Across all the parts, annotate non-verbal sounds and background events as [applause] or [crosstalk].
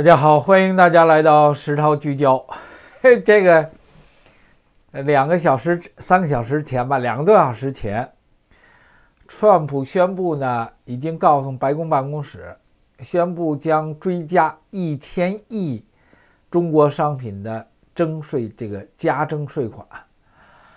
大家好，欢迎大家来到石涛聚焦。[laughs] 这个两个小时、三个小时前吧，两个多小时前，川普宣布呢，已经告诉白宫办公室，宣布将追加一千亿中国商品的征税，这个加征税款。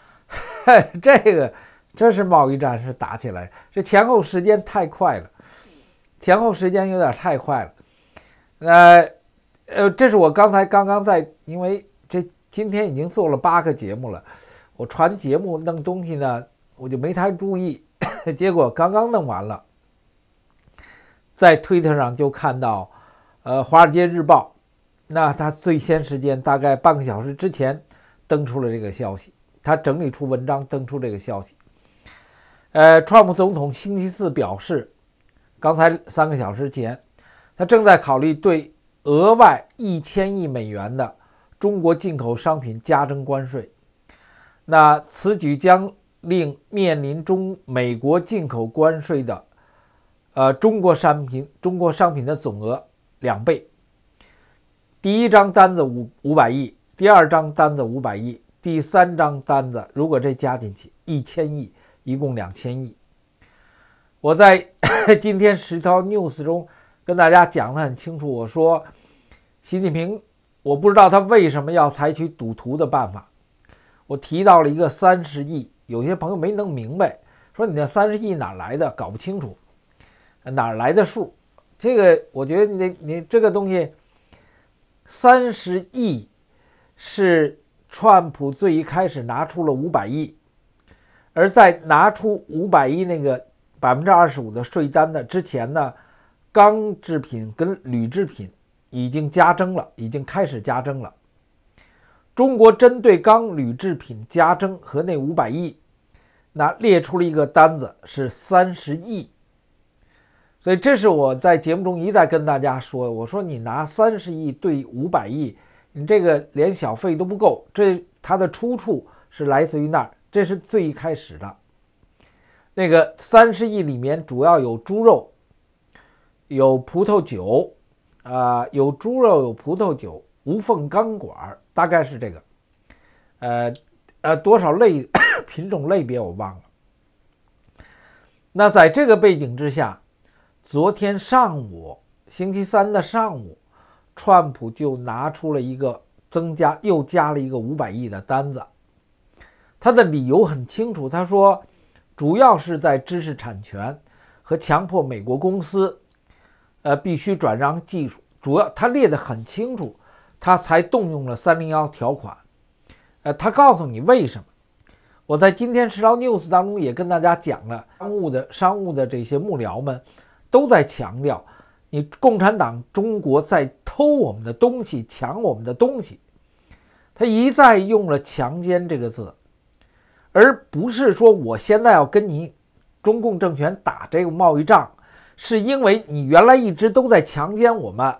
[laughs] 这个这是贸易战是打起来，这前后时间太快了，前后时间有点太快了。呃，呃，这是我刚才刚刚在，因为这今天已经做了八个节目了，我传节目弄东西呢，我就没太注意，结果刚刚弄完了，在推特上就看到，呃，《华尔街日报》，那他最先时间大概半个小时之前登出了这个消息，他整理出文章登出这个消息，呃，川普总统星期四表示，刚才三个小时前。他正在考虑对额外一千亿美元的中国进口商品加征关税，那此举将令面临中美国进口关税的，呃，中国商品中国商品的总额两倍。第一张单子五五百亿，第二张单子五百亿，第三张单子如果这加进去一千亿，一共两千亿。我在 [coughs] 今天实操 news 中。跟大家讲得很清楚，我说习近平，我不知道他为什么要采取赌徒的办法。我提到了一个三十亿，有些朋友没能明白，说你那三十亿哪来的，搞不清楚，哪来的数？这个我觉得你你这个东西，三十亿是川普最一开始拿出了五百亿，而在拿出五百亿那个百分之二十五的税单的之前呢？钢制品跟铝制品已经加征了，已经开始加征了。中国针对钢、铝制品加征和那五百亿，那列出了一个单子是三十亿。所以这是我在节目中一再跟大家说，我说你拿三十亿对五百亿，你这个连小费都不够。这它的出处是来自于那儿，这是最一开始的。那个三十亿里面主要有猪肉。有葡萄酒，啊，有猪肉，有葡萄酒，无缝钢管，大概是这个，呃，呃，多少类 [coughs] 品种类别我忘了。那在这个背景之下，昨天上午，星期三的上午，川普就拿出了一个增加又加了一个五百亿的单子，他的理由很清楚，他说主要是在知识产权和强迫美国公司。呃，必须转让技术，主要他列得很清楚，他才动用了三零幺条款。呃，他告诉你为什么？我在今天《十道 news》当中也跟大家讲了，商务的商务的这些幕僚们都在强调，你共产党中国在偷我们的东西，抢我们的东西。他一再用了“强奸”这个字，而不是说我现在要跟你中共政权打这个贸易战。是因为你原来一直都在强奸我们，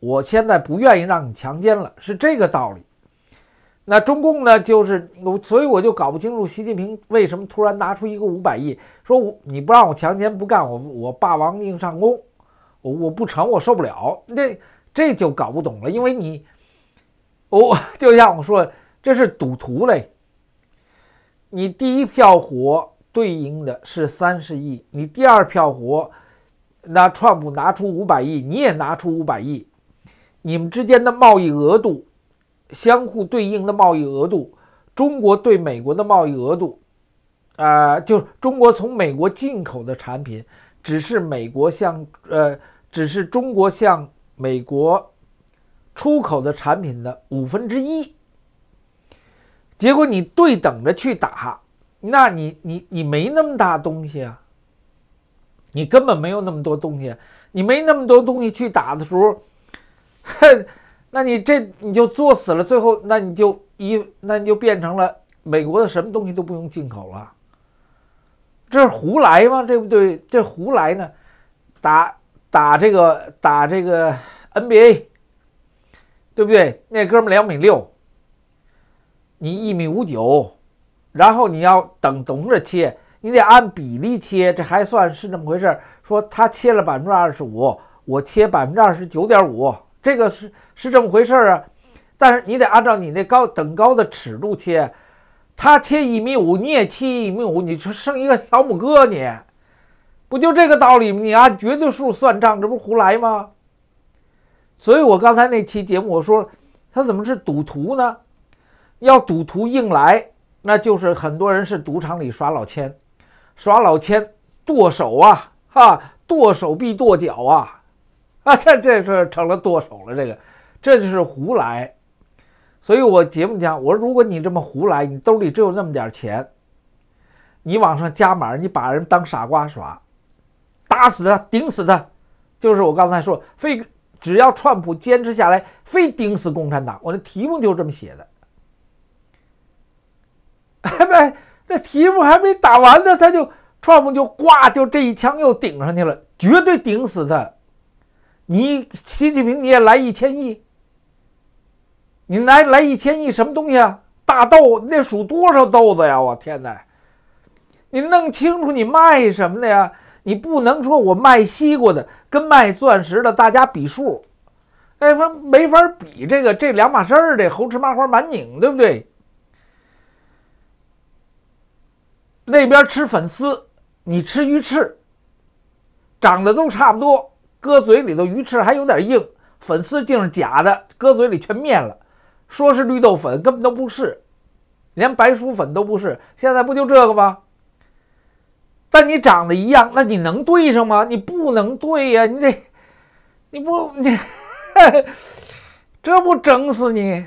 我现在不愿意让你强奸了，是这个道理。那中共呢，就是我，所以我就搞不清楚习近平为什么突然拿出一个五百亿，说我你不让我强奸不干，我我霸王硬上弓，我我不成我受不了，这这就搞不懂了，因为你，哦，就像我说，这是赌徒嘞，你第一票火对应的是三十亿，你第二票火。那川普拿出五百亿，你也拿出五百亿，你们之间的贸易额度，相互对应的贸易额度，中国对美国的贸易额度，啊，就中国从美国进口的产品，只是美国向呃，只是中国向美国出口的产品的五分之一。结果你对等着去打，那你你你没那么大东西啊。你根本没有那么多东西，你没那么多东西去打的时候，哼，那你这你就作死了。最后，那你就一那你就变成了美国的什么东西都不用进口了，这是胡来吗？这不对，这胡来呢？打打这个打这个 NBA，对不对？那哥们两米六，你一米五九，然后你要等等决切。你得按比例切，这还算是那么回事。说他切了百分之二十五，我切百分之二十九点五，这个是是这么回事啊。但是你得按照你那高等高的尺度切，他切一米五，你也切一米五，你就剩一个小拇哥，你不就这个道理吗？你按绝对数算账，这不胡来吗？所以我刚才那期节目我说，他怎么是赌徒呢？要赌徒硬来，那就是很多人是赌场里耍老千。耍老千、剁手啊，哈，剁手臂、剁脚啊，[laughs] 啊，这这是成了剁手了，这个，这就是胡来。所以我节目讲，我说如果你这么胡来，你兜里只有那么点钱，你往上加码，你把人当傻瓜耍，打死他，顶死他，就是我刚才说，非只要川普坚持下来，非顶死共产党，我的题目就这么写的。不。[laughs] 那题目还没打完呢，他就 Trump 就呱就这一枪又顶上去了，绝对顶死他。你习近平你也来一千亿，你来来一千亿什么东西啊？大豆，那数多少豆子呀？我天哪！你弄清楚你卖什么的呀？你不能说我卖西瓜的跟卖钻石的大家比数，哎，法没法比这个，这两码事儿，这猴吃麻花满拧，对不对？那边吃粉丝，你吃鱼翅，长得都差不多。搁嘴里头，鱼翅还有点硬，粉丝竟是假的，搁嘴里全面了。说是绿豆粉，根本都不是，连白薯粉都不是。现在不就这个吗？但你长得一样，那你能对上吗？你不能对呀，你得，你不你，[laughs] 这不整死你？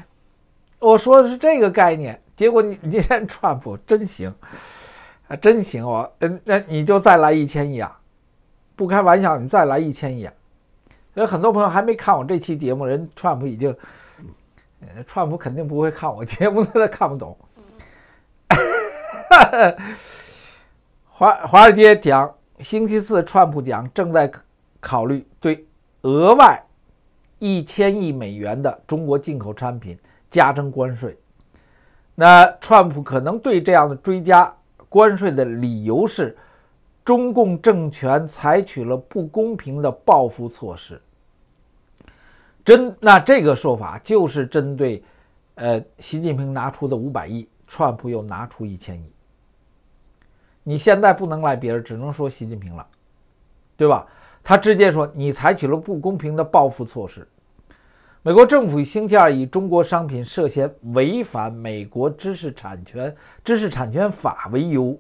我说的是这个概念。结果你，你这川普真行。还真行，哦，嗯，那你就再来一千亿啊！不开玩笑，你再来一千亿。啊。有很多朋友还没看我这期节目，人川普已经，呃，川普肯定不会看我节目，[laughs] 他看不懂。华华尔街讲，星期四，川普讲正在考虑对额外一千亿美元的中国进口产品加征关税。那川普可能对这样的追加。关税的理由是，中共政权采取了不公平的报复措施。针那这个说法就是针对，呃，习近平拿出的五百亿，川普又拿出一千亿。你现在不能赖别人，只能说习近平了，对吧？他直接说你采取了不公平的报复措施。美国政府星期二以中国商品涉嫌违反美国知识产权知识产权法为由，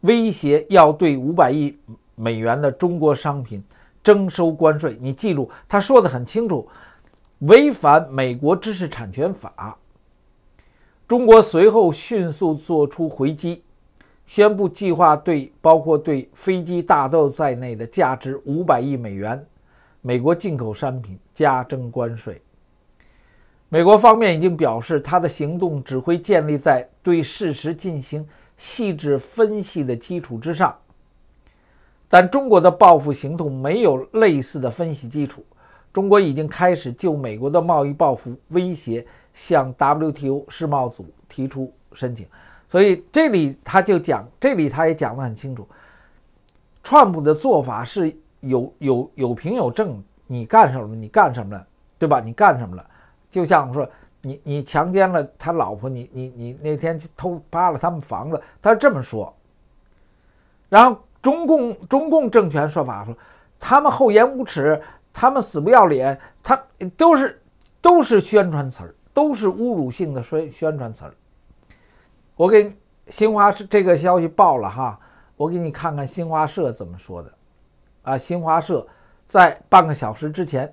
威胁要对五百亿美元的中国商品征收关税。你记住，他说的很清楚，违反美国知识产权法。中国随后迅速做出回击，宣布计划对包括对飞机、大豆在内的价值五百亿美元美国进口商品加征关税。美国方面已经表示，他的行动只会建立在对事实进行细致分析的基础之上。但中国的报复行动没有类似的分析基础。中国已经开始就美国的贸易报复威胁向 WTO 世贸组提出申请。所以这里他就讲，这里他也讲的很清楚，川普的做法是有有有凭有证。你干什么了？你干什么了？对吧？你干什么了？就像我说你你强奸了他老婆，你你你那天偷扒了他们房子，他是这么说。然后中共中共政权说法说，他们厚颜无耻，他们死不要脸，他都是都是宣传词儿，都是侮辱性的宣宣传词儿。我给新华社这个消息报了哈，我给你看看新华社怎么说的啊。新华社在半个小时之前。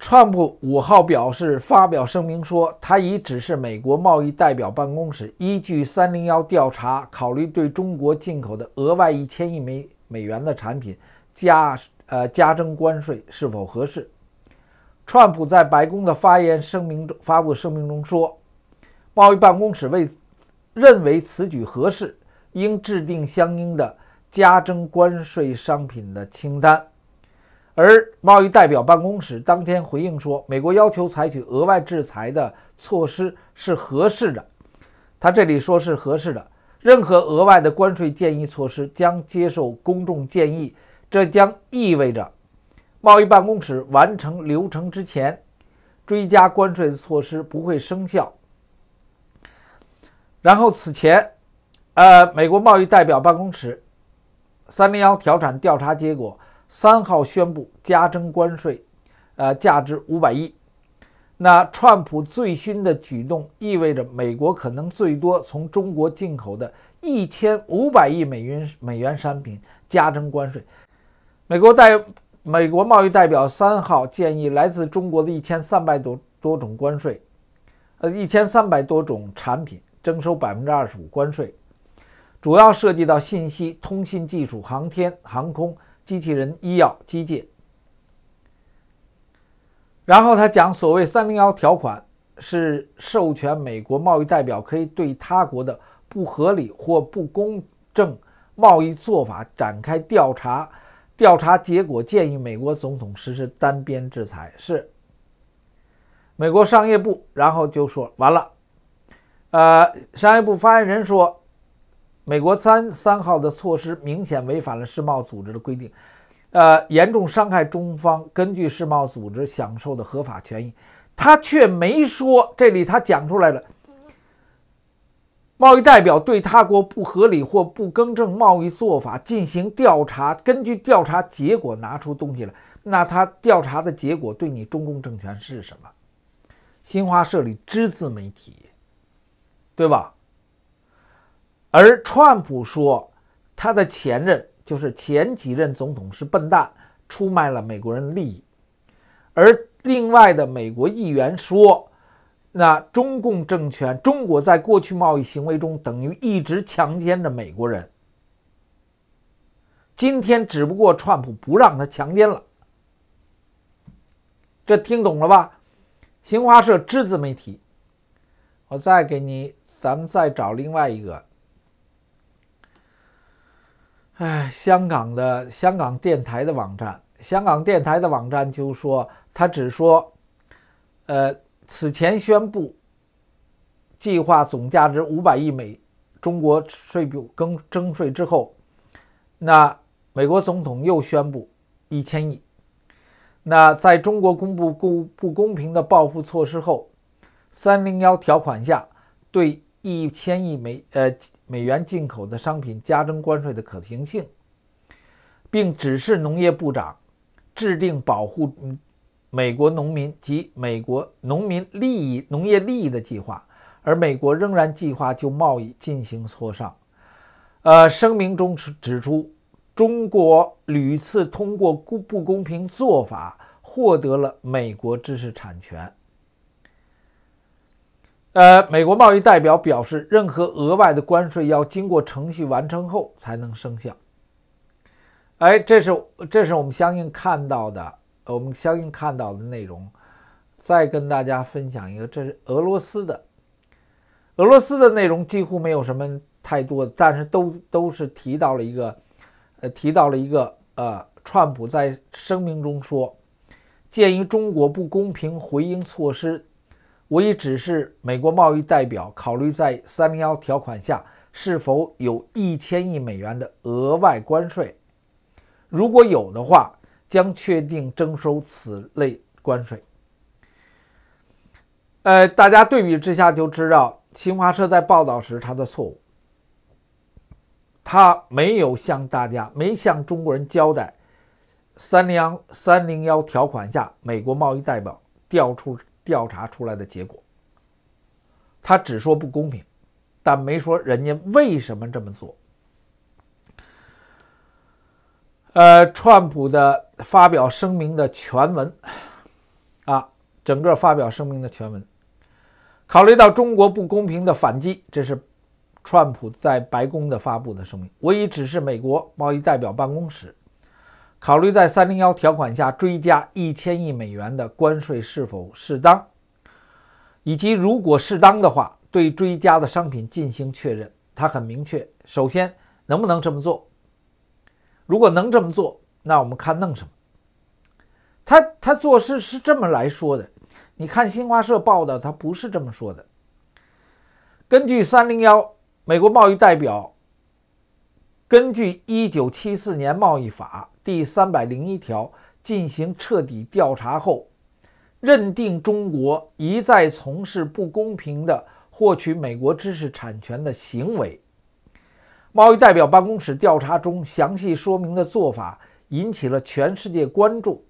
川普五号表示，发表声明说，他已指示美国贸易代表办公室依据三零幺调查，考虑对中国进口的额外一千亿美美元的产品加呃加征关税是否合适。川普在白宫的发言声明中发布声明中说，贸易办公室为认为此举合适，应制定相应的加征关税商品的清单。而贸易代表办公室当天回应说，美国要求采取额外制裁的措施是合适的。他这里说是合适的，任何额外的关税建议措施将接受公众建议，这将意味着贸易办公室完成流程之前，追加关税的措施不会生效。然后此前，呃，美国贸易代表办公室301调查调查结果。三号宣布加征关税，呃，价值五百亿。那川普最新的举动意味着美国可能最多从中国进口的一千五百亿美元美元商品加征关税。美国代美国贸易代表三号建议来自中国的一千三百多多种关税，呃，一千三百多种产品征收百分之二十五关税，主要涉及到信息、通信技术、航天、航空。机器人、医药、机械。然后他讲，所谓“三零幺”条款是授权美国贸易代表可以对他国的不合理或不公正贸易做法展开调查，调查结果建议美国总统实施单边制裁。是美国商业部，然后就说完了。呃，商业部发言人说。美国三三号的措施明显违反了世贸组织的规定，呃，严重伤害中方根据世贸组织享受的合法权益。他却没说，这里他讲出来了。贸易代表对他国不合理或不更正贸易做法进行调查，根据调查结果拿出东西来。那他调查的结果对你中共政权是什么？新华社里只字没提，对吧？而川普说，他的前任就是前几任总统是笨蛋，出卖了美国人利益。而另外的美国议员说，那中共政权、中国在过去贸易行为中等于一直强奸着美国人，今天只不过川普不让他强奸了。这听懂了吧？新华社只字没提。我再给你，咱们再找另外一个。哎，香港的香港电台的网站，香港电台的网站就说，他只说，呃，此前宣布计划总价值五百亿美，中国税补更征税之后，那美国总统又宣布一千亿，那在中国公布不不公平的报复措施后，三零幺条款下对。一千亿美呃美元进口的商品加征关税的可行性，并指示农业部长制定保护美国农民及美国农民利益、农业利益的计划，而美国仍然计划就贸易进行磋商。呃，声明中指出，中国屡次通过不不公平做法获得了美国知识产权。呃，美国贸易代表表示，任何额外的关税要经过程序完成后才能生效。哎，这是这是我们相应看到的，我们相应看到的内容。再跟大家分享一个，这是俄罗斯的，俄罗斯的内容几乎没有什么太多，但是都都是提到了一个，呃，提到了一个，呃，川普在声明中说，鉴于中国不公平回应措施。我也只是美国贸易代表考虑在301条款下是否有一千亿美元的额外关税，如果有的话，将确定征收此类关税。呃，大家对比之下就知道，新华社在报道时他的错误，他没有向大家、没向中国人交代，301301条款下美国贸易代表调出。调查出来的结果，他只说不公平，但没说人家为什么这么做。呃，川普的发表声明的全文，啊，整个发表声明的全文。考虑到中国不公平的反击，这是川普在白宫的发布的声明。我已指示美国贸易代表办公室。考虑在301条款下追加1000亿美元的关税是否适当，以及如果适当的话，对追加的商品进行确认。他很明确：首先，能不能这么做？如果能这么做，那我们看弄什么。他他做事是这么来说的。你看新华社报道，他不是这么说的。根据301，美国贸易代表根据1974年贸易法。第三百零一条进行彻底调查后，认定中国一再从事不公平的获取美国知识产权的行为。贸易代表办公室调查中详细说明的做法引起了全世界关注。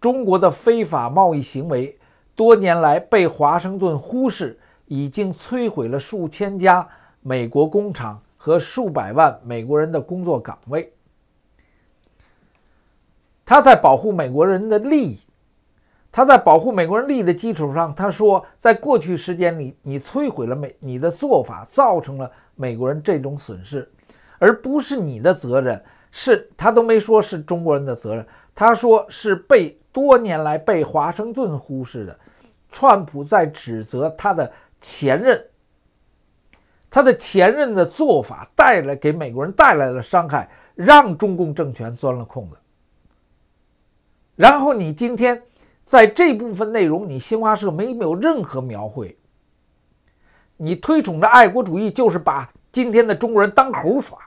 中国的非法贸易行为多年来被华盛顿忽视，已经摧毁了数千家美国工厂和数百万美国人的工作岗位。他在保护美国人的利益，他在保护美国人利益的基础上，他说，在过去时间里，你摧毁了美，你的做法造成了美国人这种损失，而不是你的责任，是他都没说是中国人的责任，他说是被多年来被华盛顿忽视的，川普在指责他的前任，他的前任的做法带来给美国人带来了伤害，让中共政权钻了空子。然后你今天在这部分内容，你新华社没有任何描绘。你推崇的爱国主义就是把今天的中国人当猴耍，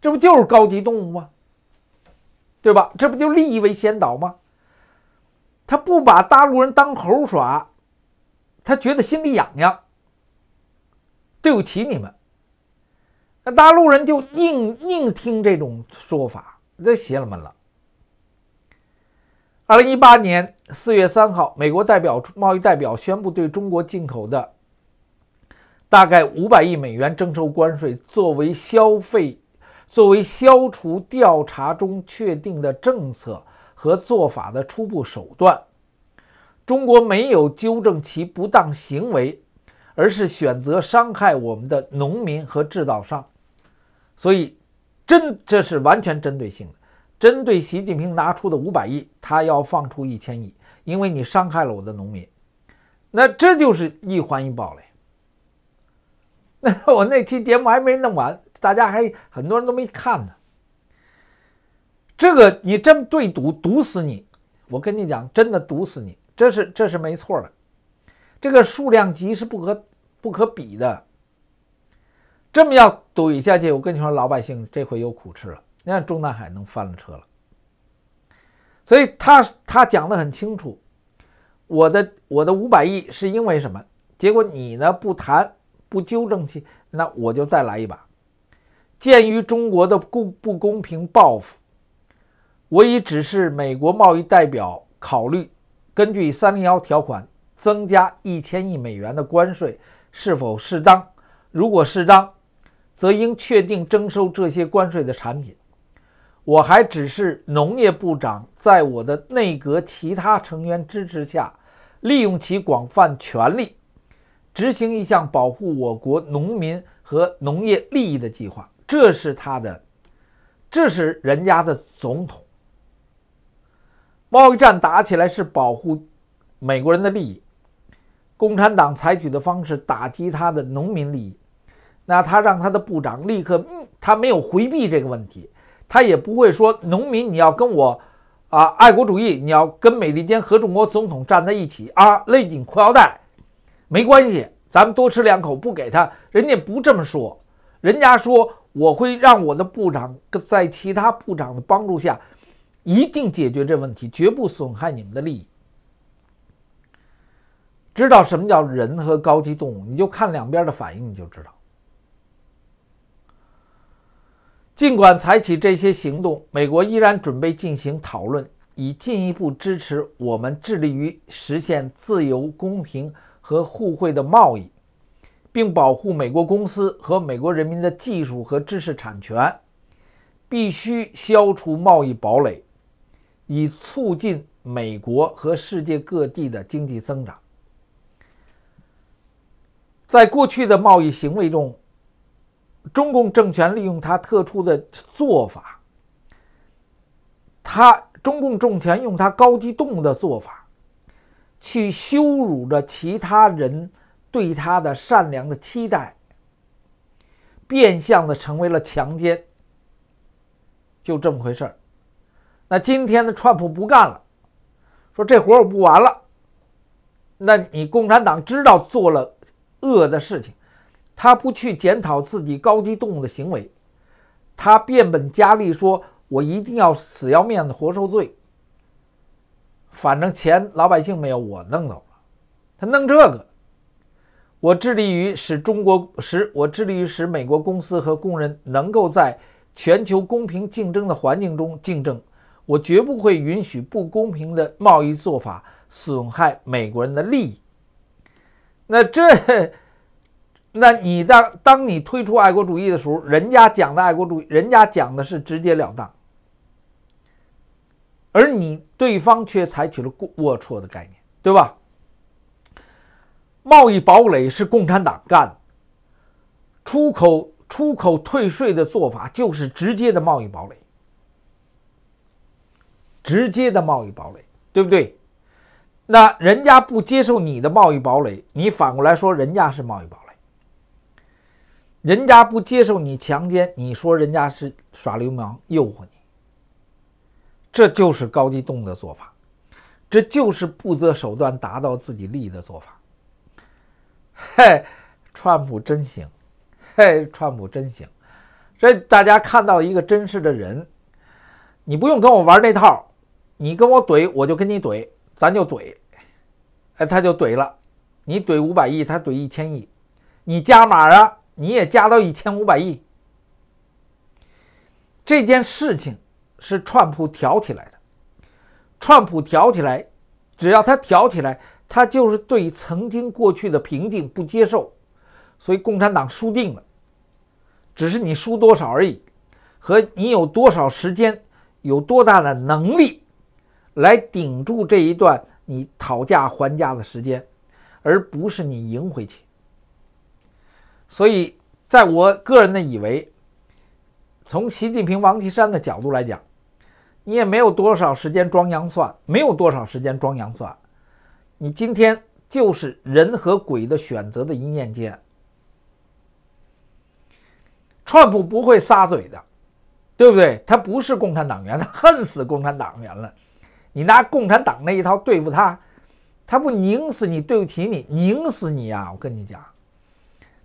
这不就是高级动物吗？对吧？这不就利益为先导吗？他不把大陆人当猴耍，他觉得心里痒痒。对不起你们，那大陆人就宁宁听这种说法，那邪了门了。二零一八年四月三号，美国代表贸易代表宣布对中国进口的大概五百亿美元征收关税，作为消费、作为消除调查中确定的政策和做法的初步手段。中国没有纠正其不当行为，而是选择伤害我们的农民和制造商，所以针这是完全针对性的。针对习近平拿出的五百亿，他要放出一千亿，因为你伤害了我的农民，那这就是一环一报嘞。[laughs] 那我那期节目还没弄完，大家还很多人都没看呢。这个你这么对赌，赌死你！我跟你讲，真的赌死你，这是这是没错的。这个数量级是不可不可比的。这么要怼下去，我跟你说，老百姓这回有苦吃了。你看中南海能翻了车了，所以他他讲的很清楚，我的我的五百亿是因为什么？结果你呢不谈不纠正去，那我就再来一把。鉴于中国的不不公平报复，我已指示美国贸易代表考虑，根据三零幺条款增加一千亿美元的关税是否适当。如果适当，则应确定征收这些关税的产品。我还只是农业部长，在我的内阁其他成员支持下，利用其广泛权力，执行一项保护我国农民和农业利益的计划。这是他的，这是人家的总统。贸易战打起来是保护美国人的利益，共产党采取的方式打击他的农民利益。那他让他的部长立刻，他没有回避这个问题。他也不会说农民，你要跟我，啊，爱国主义，你要跟美利坚合众国总统站在一起啊，勒紧裤腰带，没关系，咱们多吃两口不给他，人家不这么说，人家说我会让我的部长在其他部长的帮助下，一定解决这问题，绝不损害你们的利益。知道什么叫人和高级动物？你就看两边的反应，你就知道。尽管采取这些行动，美国依然准备进行讨论，以进一步支持我们致力于实现自由、公平和互惠的贸易，并保护美国公司和美国人民的技术和知识产权。必须消除贸易堡垒，以促进美国和世界各地的经济增长。在过去的贸易行为中，中共政权利用他特殊的做法，他中共政权用他高级动物的做法，去羞辱着其他人对他的善良的期待，变相的成为了强奸，就这么回事儿。那今天的川普不干了，说这活我不完了，那你共产党知道做了恶的事情。他不去检讨自己高级动物的行为，他变本加厉说：“我一定要死要面子活受罪。反正钱老百姓没有，我弄到了。他弄这个，我致力于使中国使我致力于使美国公司和工人能够在全球公平竞争的环境中竞争。我绝不会允许不公平的贸易做法损害美国人的利益。那这。”那你在当你推出爱国主义的时候，人家讲的爱国主义，人家讲的是直截了当，而你对方却采取了龌龊的概念，对吧？贸易堡垒是共产党干的，出口出口退税的做法就是直接的贸易堡垒，直接的贸易堡垒，对不对？那人家不接受你的贸易堡垒，你反过来说人家是贸易堡垒。人家不接受你强奸，你说人家是耍流氓、诱惑你，这就是高级动物的做法，这就是不择手段达到自己利益的做法。嘿，川普真行，嘿，川普真行，这大家看到一个真实的人，你不用跟我玩那套，你跟我怼，我就跟你怼，咱就怼，哎，他就怼了，你怼五百亿，他怼一千亿，你加码啊！你也加到一千五百亿，这件事情是川普挑起来的。川普挑起来，只要他挑起来，他就是对曾经过去的平静不接受，所以共产党输定了。只是你输多少而已，和你有多少时间、有多大的能力来顶住这一段你讨价还价的时间，而不是你赢回去。所以，在我个人的以为，从习近平、王岐山的角度来讲，你也没有多少时间装洋蒜，没有多少时间装洋蒜。你今天就是人和鬼的选择的一念间。川普不会撒嘴的，对不对？他不是共产党员，他恨死共产党员了。你拿共产党那一套对付他，他不拧死你，对不起你，拧死你啊！我跟你讲。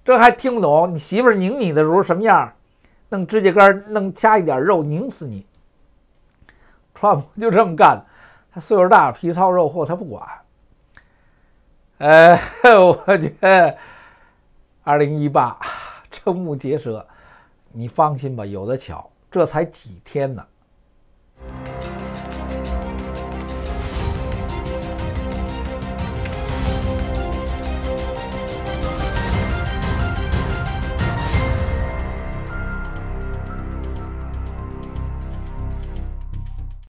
这还听不懂？你媳妇拧你的时候什么样？弄指甲盖弄掐一点肉，拧死你！川普就这么干。他岁数大，皮糙肉厚，他不管。呃，我得二零一八，瞠目结舌。你放心吧，有的巧，这才几天呢。